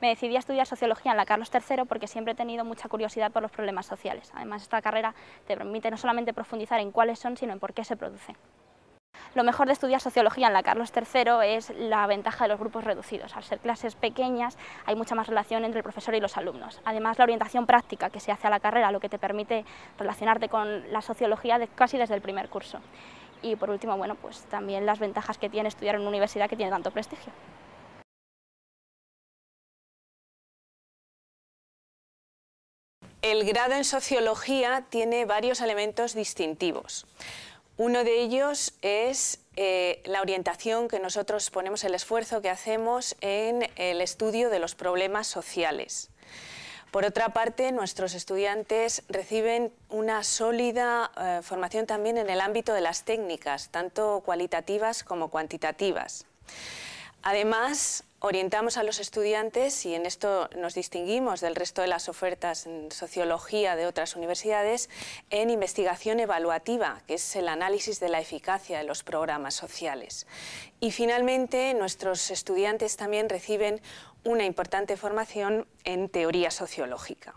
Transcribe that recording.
me decidí a estudiar sociología en la Carlos III porque siempre he tenido mucha curiosidad por los problemas sociales. Además, esta carrera te permite no solamente profundizar en cuáles son, sino en por qué se producen. Lo mejor de estudiar sociología en la Carlos III es la ventaja de los grupos reducidos. Al ser clases pequeñas hay mucha más relación entre el profesor y los alumnos. Además, la orientación práctica que se hace a la carrera, lo que te permite relacionarte con la sociología casi desde el primer curso. Y por último, bueno, pues también las ventajas que tiene estudiar en una universidad que tiene tanto prestigio. El grado en sociología tiene varios elementos distintivos. Uno de ellos es eh, la orientación que nosotros ponemos, el esfuerzo que hacemos en el estudio de los problemas sociales. Por otra parte, nuestros estudiantes reciben una sólida eh, formación también en el ámbito de las técnicas, tanto cualitativas como cuantitativas. Además, orientamos a los estudiantes y en esto nos distinguimos del resto de las ofertas en sociología de otras universidades en investigación evaluativa, que es el análisis de la eficacia de los programas sociales. Y finalmente, nuestros estudiantes también reciben una importante formación en teoría sociológica.